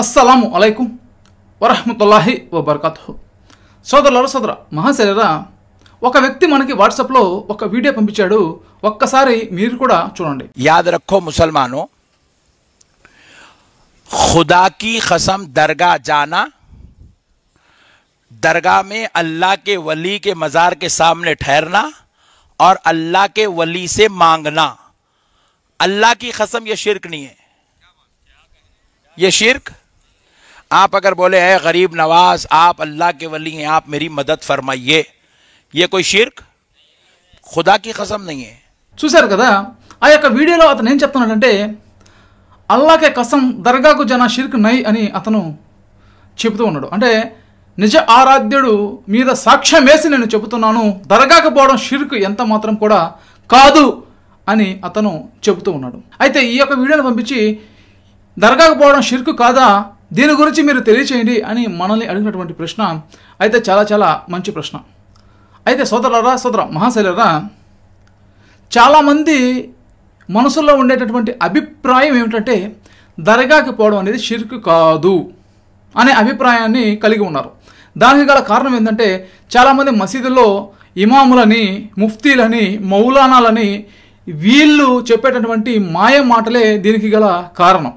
असलम आलैकुम वरहमतुल्ला वबरक सोदर लोदर महाशरा व्यक्ति मन की वीडियो पंपचा ओसारी चूँ याद रखो मुसलमान खुदा की कसम दरगाह जाना दरगाह में अल्लाह के वली के मज़ार के सामने ठहरना और अल्लाह के वली से मांगना अल्लाह की कसम यह शिरक नहीं है यह शिरक आप अगर बोले है गरीब नवाज आप अल्लाह के वली हैं आप मेरी मदद फरमाइए ये कोई शिरक ఖుదా కి కసం నయ్యే చూశారు కదా ఆ యొక్క వీడియోలో అతను ఏం చెప్తున్నాడంటే అల్లాకే కసం దర్గాకు జన షిర్క్ నై అని అతను చెబుతూ ఉన్నాడు అంటే నిజ ఆరాధ్యుడు మీద సాక్ష్యం వేసి నేను చెబుతున్నాను దర్గాకు పోవడం షిర్క్ ఎంత మాత్రం కూడా కాదు అని అతను చెబుతూ ఉన్నాడు అయితే ఈ యొక్క వీడియోని పంపించి దర్గాకు పోవడం షిర్క్ కాదా దీని గురించి మీరు తెలియచేయండి అని మనల్ని అడిగినటువంటి ప్రశ్న అయితే చాలా చాలా మంచి ప్రశ్న అయితే సోదరులరా సోదర మహాశైలరా చాలామంది మనసులో ఉండేటటువంటి అభిప్రాయం ఏమిటంటే దర్గాకి పోవడం అనేది షిర్క్ కాదు అనే అభిప్రాయాన్ని కలిగి ఉన్నారు దానికి గల కారణం ఏంటంటే చాలామంది మసీదుల్లో ఇమాములని ముఫ్తీలని మౌలానాలని వీళ్ళు చెప్పేటటువంటి మాయ మాటలే దీనికి గల కారణం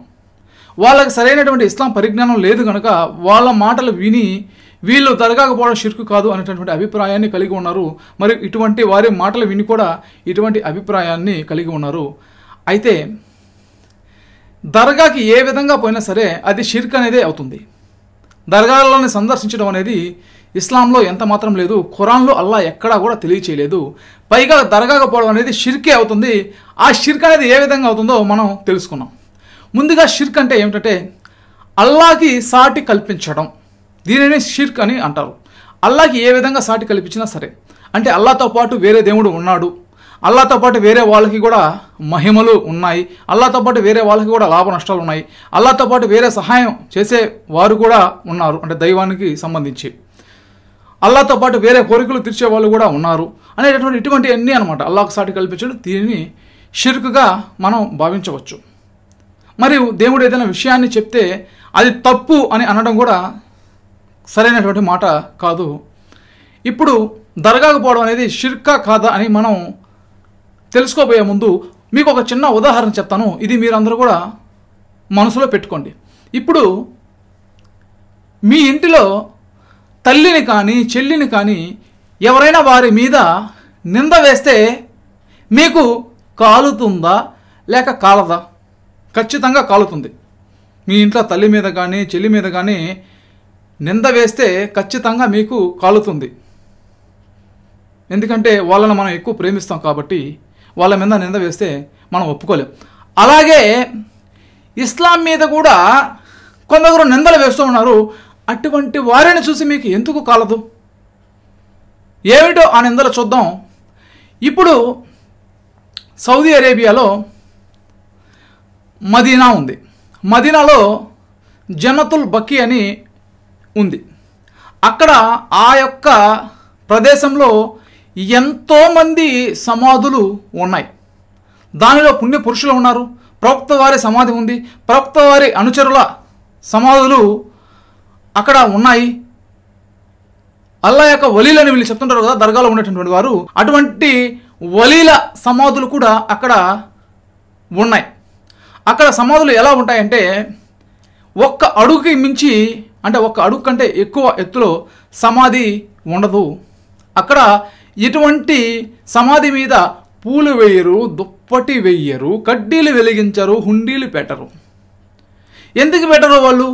వాళ్ళకి సరైనటువంటి ఇస్లాం పరిజ్ఞానం లేదు కనుక వాళ్ళ మాటలు విని వీళ్ళు తరగకపోవడం షిర్కు కాదు అనేటటువంటి అభిప్రాయాన్ని కలిగి ఉన్నారు మరి ఇటువంటి వారి మాటలు విని కూడా ఇటువంటి అభిప్రాయాన్ని కలిగి ఉన్నారు అయితే దర్గాకి ఏ విధంగా పోయినా సరే అది షిర్క్ అనేది అవుతుంది దర్గాలని సందర్శించడం అనేది ఇస్లాంలో ఎంత మాత్రం లేదు ఖురాన్లో అల్లా ఎక్కడా కూడా తెలియచేయలేదు పైగా దర్గాకపోవడం అనేది షిర్కే అవుతుంది ఆ షిర్క్ అనేది ఏ విధంగా అవుతుందో మనం తెలుసుకున్నాం ముందుగా షిర్క్ అంటే ఏమిటంటే అల్లాకి సాటి కల్పించడం దీనిని షిర్క్ అని అంటారు అల్లాకి ఏ విధంగా సాటి కల్పించినా సరే అంటే అల్లాతో పాటు వేరే దేవుడు ఉన్నాడు అల్లాతో పాటు వేరే వాళ్ళకి కూడా మహిమలు ఉన్నాయి అల్లాతో పాటు వేరే వాళ్ళకి కూడా లాభ నష్టాలు ఉన్నాయి అల్లాతో పాటు వేరే సహాయం చేసే వారు కూడా ఉన్నారు అంటే దైవానికి సంబంధించి అల్లాతో పాటు వేరే కోరికలు తీర్చే వాళ్ళు కూడా ఉన్నారు అనేటటువంటి ఇటువంటి అన్నీ అనమాట అల్లాకు సాటి కల్పించడం దీనిని షిర్క్గా మనం భావించవచ్చు మరి దేవుడు ఏదైనా విషయాన్ని చెప్తే అది తప్పు అని అనడం కూడా సరైనటువంటి మాట కాదు ఇప్పుడు దర్గాకు పోవడం అనేది షిర్కా కాదా అని మనం తెలుసుకోబోయే ముందు మీకు ఒక చిన్న ఉదాహరణ చెప్తాను ఇది మీరందరూ కూడా మనసులో పెట్టుకోండి ఇప్పుడు మీ ఇంటిలో తల్లిని కానీ చెల్లిని కానీ ఎవరైనా వారి మీద నింద వేస్తే మీకు కాలుతుందా లేక కాలదా ఖచ్చితంగా కాలుతుంది మీ ఇంట్లో తల్లి మీద కానీ చెల్లి మీద కానీ నింద వేస్తే ఖచ్చితంగా మీకు కాలుతుంది ఎందుకంటే వాళ్ళని మనం ఎక్కువ ప్రేమిస్తాం కాబట్టి వాళ్ళ మీద నింద వేస్తే మనం ఒప్పుకోలేం అలాగే ఇస్లాం మీద కూడా కొందరు నిందలు వేస్తూ ఉన్నారు అటువంటి వారిని చూసి మీకు ఎందుకు కాలదు ఏమిటో ఆ నిందలు చూద్దాం ఇప్పుడు సౌదీ అరేబియాలో మదీనా ఉంది మదీనాలో జనతుల్ బకీ అని ఉంది అక్కడ ఆ యొక్క ప్రదేశంలో ఎంతోమంది సమాధులు ఉన్నాయి దానిలో పుణ్య పురుషులు ఉన్నారు ప్రవక్త వారి సమాధి ఉంది ప్రవక్త వారి అనుచరుల సమాధులు అక్కడ ఉన్నాయి అల్లా యొక్క వలీలని వీళ్ళు చెప్తుంటారు కదా దర్గాలో ఉన్నటువంటి వారు అటువంటి వలీల సమాధులు కూడా అక్కడ ఉన్నాయి అక్కడ సమాధులు ఎలా ఉంటాయంటే ఒక్క అడుగుకి మించి అంటే ఒక్క అడుగు కంటే ఎక్కువ ఎత్తులో సమాధి ఉండదు అక్కడ ఇటువంటి సమాధి మీద పూలు వేయరు దుప్పటి వేయరు కడ్డీలు వెలిగించరు హుండీలు పెట్టరు ఎందుకు పెట్టరు వాళ్ళు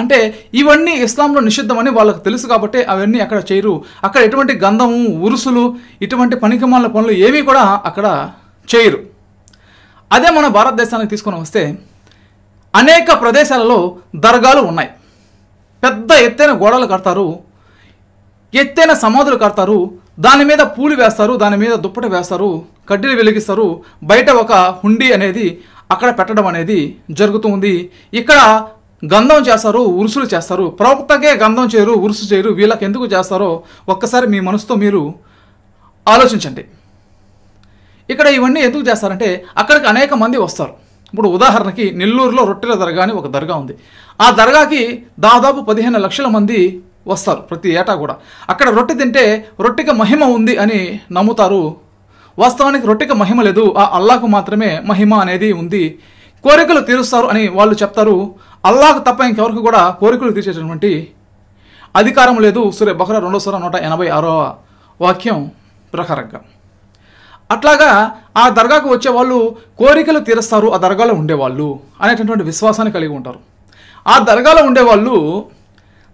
అంటే ఇవన్నీ ఇస్లాంలో నిషిద్ధమని వాళ్ళకు తెలుసు కాబట్టి అవన్నీ అక్కడ చేయరు అక్కడ ఎటువంటి గంధము ఉరుసులు ఇటువంటి పనికిమాల పనులు ఏమీ కూడా అక్కడ చేయరు అదే మన భారతదేశానికి తీసుకొని వస్తే అనేక ప్రదేశాలలో దర్గాలు ఉన్నాయి పెద్ద ఎత్తైన గోడలు కడతారు ఎత్తైన సమాధులు కడతారు దాని మీద పూలు వేస్తారు దాని మీద దుప్పట వేస్తారు కడ్డీలు వెలిగిస్తారు బయట ఒక హుండీ అనేది అక్కడ పెట్టడం అనేది జరుగుతూ ఉంది ఇక్కడ గంధం చేస్తారు ఉరుసులు చేస్తారు ప్రవక్తకే గంధం చేయరు ఉరుసు చేయరు వీళ్ళకి ఎందుకు చేస్తారో ఒక్కసారి మీ మనసుతో మీరు ఆలోచించండి ఇక్కడ ఇవన్నీ ఎందుకు చేస్తారంటే అక్కడికి అనేక మంది వస్తారు ఇప్పుడు ఉదాహరణకి నెల్లూరులో రొట్టెల దర్గా అని ఒక దర్గా ఉంది ఆ దర్గాకి దాదాపు పదిహేను లక్షల మంది వస్తారు ప్రతి ఏటా కూడా అక్కడ రొట్టె తింటే రొట్టెకి మహిమ ఉంది అని నమ్ముతారు వాస్తవానికి రొట్టెకి మహిమ లేదు ఆ అల్లాకు మాత్రమే మహిమ అనేది ఉంది కోరికలు తీరుస్తారు అని వాళ్ళు చెప్తారు అల్లాకు తప్ప ఇంకెవరికి కూడా కోరికలు తీర్చేటటువంటి అధికారం లేదు సూర్య బహ్రా రెండో సార్ నూట ఎనభై ఆరవ వాక్యం ప్రకారంగా అట్లాగా ఆ దర్గాకు వచ్చే వాళ్ళు కోరికలు తీరుస్తారు ఆ దర్గాలో ఉండేవాళ్ళు అనేటటువంటి విశ్వాసాన్ని కలిగి ఉంటారు ఆ దర్గాలో ఉండేవాళ్ళు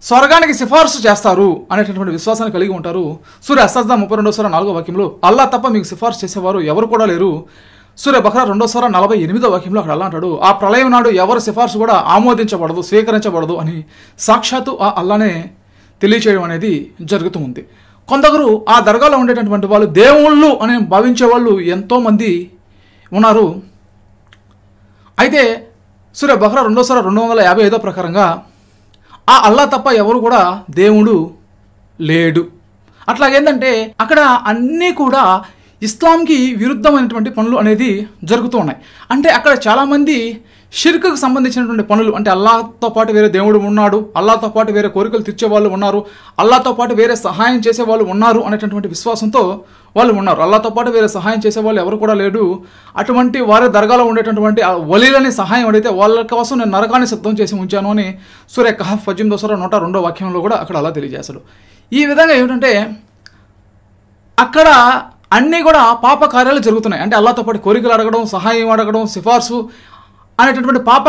స్వర్గానికి సిఫార్సు చేస్తారు అనేటటువంటి విశ్వాసాన్ని కలిగి ఉంటారు సూర్య అసజ్దా ముప్పై రెండో సార్ నాలుగో వాక్యంలో అల్లా తప్ప మీకు సిఫార్సు చేసేవారు ఎవరు కూడా లేరు సూర్య బహ్రా రెండో సార్ నలభై ఎనిమిదో వాక్యంలో అక్కడ అలా అంటాడు ఆ ప్రళయం నాడు ఎవరు సిఫార్సు కూడా ఆమోదించబడదు స్వీకరించబడదు అని సాక్షాత్తు ఆ అల్లానే తెలియచేయడం అనేది జరుగుతూ ఉంది కొందరు ఆ దర్గాలో ఉండేటటువంటి వాళ్ళు దేవుళ్ళు అని భావించే వాళ్ళు ఎంతోమంది ఉన్నారు అయితే సూర్య బహ్రా రెండోసారి రెండు వందల యాభై ఐదో ప్రకారంగా ఆ అల్లా తప్ప ఎవరు కూడా దేవుడు లేడు అట్లాగేందంటే అక్కడ అన్నీ కూడా ఇస్లాంకి విరుద్ధమైనటువంటి పనులు అనేది జరుగుతూ ఉన్నాయి అంటే అక్కడ చాలామంది షిర్కుకు సంబంధించినటువంటి పనులు అంటే అల్లాతో పాటు వేరే దేవుడు ఉన్నాడు అల్లాతో పాటు వేరే కోరికలు తీర్చేవాళ్ళు ఉన్నారు అల్లాతో పాటు వేరే సహాయం చేసేవాళ్ళు ఉన్నారు అనేటటువంటి విశ్వాసంతో వాళ్ళు ఉన్నారు అల్లాతో పాటు వేరే సహాయం చేసేవాళ్ళు ఎవరు కూడా లేడు అటువంటి వారి దర్గాలో ఉండేటటువంటి వలీలని సహాయం అడిగితే వాళ్ళ కోసం నేను నరకాన్ని సిద్ధం చేసి ఉంచాను అని సూర్య కహఫ్ ఫజిమ్ దోసరా నూట రెండో వాక్యంలో కూడా అక్కడ అలా తెలియజేశాడు ఈ విధంగా ఏమిటంటే అక్కడ అన్నీ కూడా పాప కార్యాలు జరుగుతున్నాయి అంటే అల్లాతో పాటు కోరికలు అడగడం సహాయం అడగడం సిఫార్సు అనేటటువంటి పాప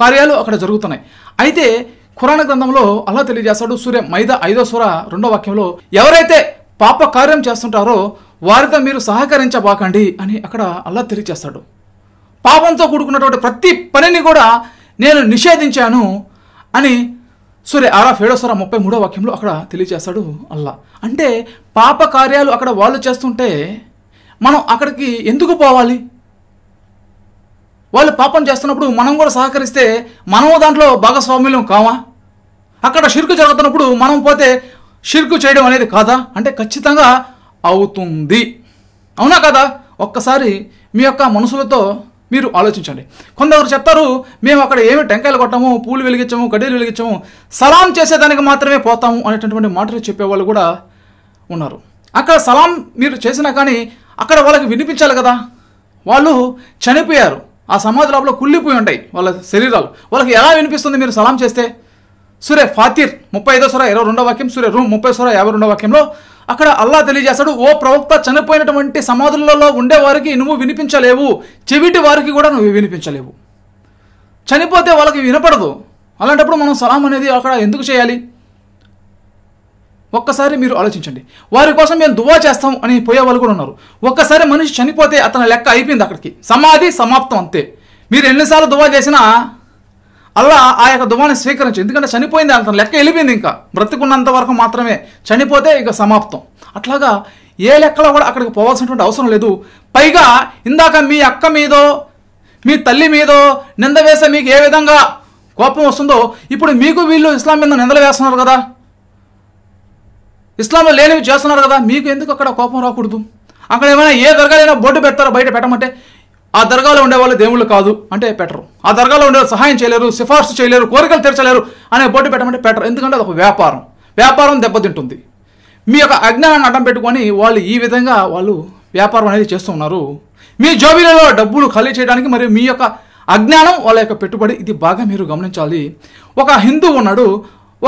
కార్యాలు అక్కడ జరుగుతున్నాయి అయితే ఖురాణ గ్రంథంలో అలా తెలియజేస్తాడు సూర్య మైద ఐదో సూర రెండో వాక్యంలో ఎవరైతే పాప కార్యం చేస్తుంటారో వారితో మీరు సహకరించబాకండి అని అక్కడ అల్లా తెలియజేస్తాడు పాపంతో కూడుకున్నటువంటి ప్రతి పనిని కూడా నేను నిషేధించాను అని సూర్య ఆరా ఏడో సూర ముప్పై మూడో వాక్యంలో అక్కడ తెలియజేస్తాడు అల్లా అంటే పాప కార్యాలు అక్కడ వాళ్ళు చేస్తుంటే మనం అక్కడికి ఎందుకు పోవాలి వాళ్ళు పాపం చేస్తున్నప్పుడు మనం కూడా సహకరిస్తే మనం దాంట్లో భాగస్వామ్యం కావా అక్కడ షిర్కు జరుగుతున్నప్పుడు మనం పోతే షిర్కు చేయడం అనేది కాదా అంటే ఖచ్చితంగా అవుతుంది అవునా కదా ఒక్కసారి మీ యొక్క మనసులతో మీరు ఆలోచించండి కొందరు చెప్తారు మేము అక్కడ ఏమి టెంకాయలు కొట్టము పూలు వెలిగించము కడ్డీలు వెలిగించము సలాం చేసేదానికి మాత్రమే పోతాము అనేటటువంటి మాటలు చెప్పేవాళ్ళు కూడా ఉన్నారు అక్కడ సలాం మీరు చేసినా కానీ అక్కడ వాళ్ళకి వినిపించాలి కదా వాళ్ళు చనిపోయారు ఆ సమాధి లోపల కుళ్ళిపోయి ఉంటాయి వాళ్ళ శరీరాలు వాళ్ళకి ఎలా వినిపిస్తుంది మీరు సలాం చేస్తే సురే ఫాతిర్ ముప్పై ఐదో సూర ఇరవై రెండో వాక్యం సురే రూమ్ ముప్పై సూర యాభై రెండో వాక్యంలో అక్కడ అల్లా తెలియజేస్తాడు ఓ ప్రవక్త చనిపోయినటువంటి సమాధులలో ఉండేవారికి నువ్వు వినిపించలేవు చెవిటి వారికి కూడా నువ్వు వినిపించలేవు చనిపోతే వాళ్ళకి వినపడదు అలాంటప్పుడు మనం సలాం అనేది అక్కడ ఎందుకు చేయాలి ఒక్కసారి మీరు ఆలోచించండి వారి కోసం మేము దువా చేస్తాం అని పోయేవాళ్ళు కూడా ఉన్నారు ఒక్కసారి మనిషి చనిపోతే అతని లెక్క అయిపోయింది అక్కడికి సమాధి సమాప్తం అంతే మీరు ఎన్నిసార్లు దువా చేసినా అలా ఆ యొక్క దువాన్ని స్వీకరించు ఎందుకంటే చనిపోయింది అతను లెక్క వెళ్ళిపోయింది ఇంకా బ్రతికున్నంత వరకు మాత్రమే చనిపోతే ఇక సమాప్తం అట్లాగా ఏ లెక్కలో కూడా అక్కడికి పోవాల్సినటువంటి అవసరం లేదు పైగా ఇందాక మీ అక్క మీదో మీ తల్లి మీదో నింద వేసే మీకు ఏ విధంగా కోపం వస్తుందో ఇప్పుడు మీకు వీళ్ళు ఇస్లాం మీద నిందలు వేస్తున్నారు కదా ఇస్లాంలో లేనివి చేస్తున్నారు కదా మీకు ఎందుకు అక్కడ కోపం రాకూడదు అక్కడ ఏమైనా ఏ దర్గాలైనా బోర్డు పెడతారో బయట పెట్టమంటే ఆ దర్గాలో ఉండేవాళ్ళు దేవుళ్ళు కాదు అంటే పెట్టరు ఆ దర్గాలో ఉండే సహాయం చేయలేరు సిఫార్సు చేయలేరు కోరికలు తీర్చలేరు అనే బోర్డు పెట్టమంటే పెట్టరు ఎందుకంటే అది ఒక వ్యాపారం వ్యాపారం దెబ్బతింటుంది మీ యొక్క అజ్ఞానాన్ని అడ్డం పెట్టుకొని వాళ్ళు ఈ విధంగా వాళ్ళు వ్యాపారం అనేది చేస్తున్నారు మీ జోబీలలో డబ్బులు ఖాళీ చేయడానికి మరియు మీ యొక్క అజ్ఞానం వాళ్ళ యొక్క పెట్టుబడి ఇది బాగా మీరు గమనించాలి ఒక హిందూ ఉన్నాడు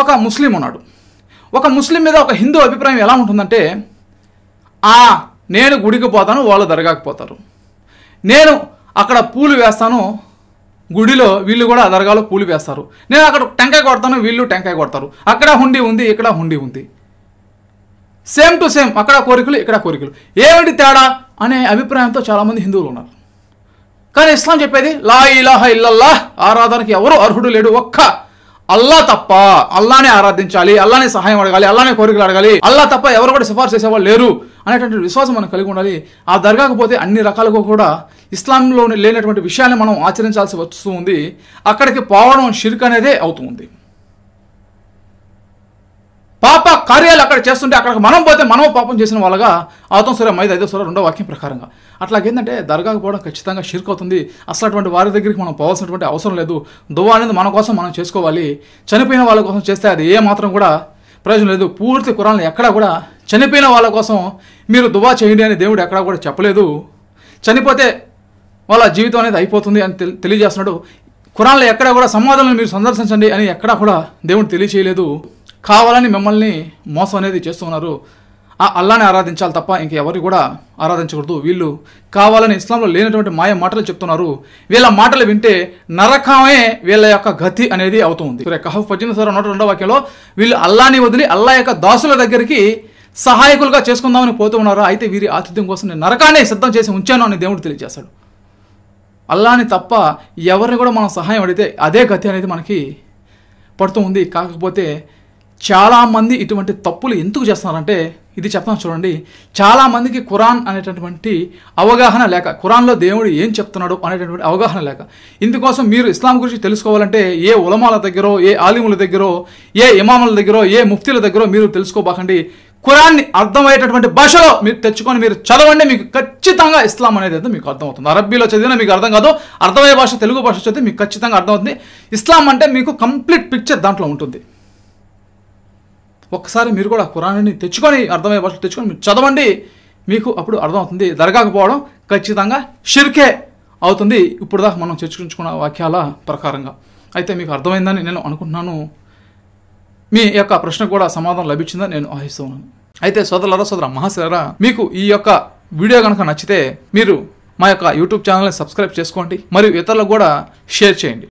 ఒక ముస్లిం ఉన్నాడు ఒక ముస్లిం మీద ఒక హిందూ అభిప్రాయం ఎలా ఉంటుందంటే ఆ నేను గుడికి పోతాను వాళ్ళు దర్గాకి పోతారు నేను అక్కడ పూలు వేస్తాను గుడిలో వీళ్ళు కూడా దర్గాలో పూలు వేస్తారు నేను అక్కడ టెంకాయ కొడతాను వీళ్ళు టెంకాయ కొడతారు అక్కడ హుండీ ఉంది ఇక్కడ హుండీ ఉంది సేమ్ టు సేమ్ అక్కడ కోరికలు ఇక్కడ కోరికలు ఏమిటి తేడా అనే అభిప్రాయంతో చాలామంది హిందువులు ఉన్నారు కానీ ఇస్లాం చెప్పేది లా ఇలాహ ఇల్లల్లా ఆరాధనకి ఎవరు అర్హుడు లేడు ఒక్క అల్లా తప్ప అల్లానే ఆరాధించాలి అల్లానే సహాయం అడగాలి అల్లానే కోరికలు అడగాలి అల్లా తప్ప ఎవరు కూడా సిఫార్సు చేసేవాళ్ళు లేరు అనేటువంటి విశ్వాసం మనం కలిగి ఉండాలి ఆ దర్గాకు పోతే అన్ని రకాలుగా కూడా ఇస్లాంలో లేనటువంటి విషయాన్ని మనం ఆచరించాల్సి వస్తూ ఉంది అక్కడికి పోవడం షిర్క్ అనేదే అవుతుంది పాప కార్యాలు అక్కడ చేస్తుంటే అక్కడికి మనం పోతే మనం పాపం చేసిన వాళ్ళగా అవతం సరే మైదు ఐదో సరే రెండో వాక్యం ప్రకారంగా ఏంటంటే దర్గాకు పోవడం ఖచ్చితంగా షీర్క్ అవుతుంది అసలు అటువంటి వారి దగ్గరికి మనం పోవాల్సినటువంటి అవసరం లేదు దువా అనేది మన కోసం మనం చేసుకోవాలి చనిపోయిన వాళ్ళ కోసం చేస్తే అది ఏ మాత్రం కూడా ప్రయోజనం లేదు పూర్తి కురాలను ఎక్కడా కూడా చనిపోయిన వాళ్ళ కోసం మీరు దువా చేయండి అని దేవుడు ఎక్కడా కూడా చెప్పలేదు చనిపోతే వాళ్ళ జీవితం అనేది అయిపోతుంది అని తెలి తెలియజేస్తున్నాడు కురాన్లు ఎక్కడా కూడా సమాధానం మీరు సందర్శించండి అని ఎక్కడా కూడా దేవుడు తెలియచేయలేదు కావాలని మిమ్మల్ని మోసం అనేది చేస్తున్నారు ఆ అల్లాని ఆరాధించాలి తప్ప ఇంకెవరిని కూడా ఆరాధించకూడదు వీళ్ళు కావాలని ఇస్లాంలో లేనటువంటి మాయ మాటలు చెప్తున్నారు వీళ్ళ మాటలు వింటే నరకమే వీళ్ళ యొక్క గతి అనేది అవుతుంది కహఫ్ పద్దెనిమిది సార్ నూట రెండో వాక్యంలో వీళ్ళు అల్లాని వదిలి అల్లా యొక్క దాసుల దగ్గరికి సహాయకులుగా చేసుకుందామని పోతూ ఉన్నారు అయితే వీరి ఆతిథ్యం కోసం నేను నరకానే సిద్ధం చేసి ఉంచాను అని దేవుడు తెలియజేశాడు అల్లాని తప్ప ఎవరిని కూడా మనం సహాయం అడిగితే అదే గతి అనేది మనకి పడుతూ ఉంది కాకపోతే చాలామంది ఇటువంటి తప్పులు ఎందుకు చేస్తున్నారంటే ఇది చెప్తాను చూడండి చాలామందికి ఖురాన్ అనేటటువంటి అవగాహన లేక కురాన్లో దేవుడు ఏం చెప్తున్నాడు అనేటటువంటి అవగాహన లేక ఇందుకోసం మీరు ఇస్లాం గురించి తెలుసుకోవాలంటే ఏ ఉలమాల దగ్గర ఏ ఆలిముల దగ్గర ఏ ఇమాముల దగ్గర ఏ ముఫ్తీల దగ్గర మీరు తెలుసుకోబాకండి ఖురాన్ని అర్థమయ్యేటటువంటి భాషలో మీరు తెచ్చుకొని మీరు చదవండి మీకు ఖచ్చితంగా ఇస్లాం అనేది అయితే మీకు అర్థమవుతుంది అరబ్బీలో చదివినా మీకు అర్థం కాదు అర్థమయ్యే భాష తెలుగు భాష చదివితే మీకు ఖచ్చితంగా అర్థమవుతుంది ఇస్లాం అంటే మీకు కంప్లీట్ పిక్చర్ దాంట్లో ఉంటుంది ఒక్కసారి మీరు కూడా కురాన్ని తెచ్చుకొని అర్థమయ్యే భాషలు తెచ్చుకొని మీరు చదవండి మీకు అప్పుడు అర్థమవుతుంది దర్గాకు పోవడం ఖచ్చితంగా షిర్కే అవుతుంది ఇప్పుడు దాకా మనం చర్చించుకున్న వాక్యాల ప్రకారంగా అయితే మీకు అర్థమైందని నేను అనుకుంటున్నాను మీ యొక్క ప్రశ్నకు కూడా సమాధానం లభించిందని నేను ఆశిస్తున్నాను అయితే సోదరులరా సోదర మహాశిలరా మీకు ఈ యొక్క వీడియో కనుక నచ్చితే మీరు మా యొక్క యూట్యూబ్ ఛానల్ని సబ్స్క్రైబ్ చేసుకోండి మరియు ఇతరులకు కూడా షేర్ చేయండి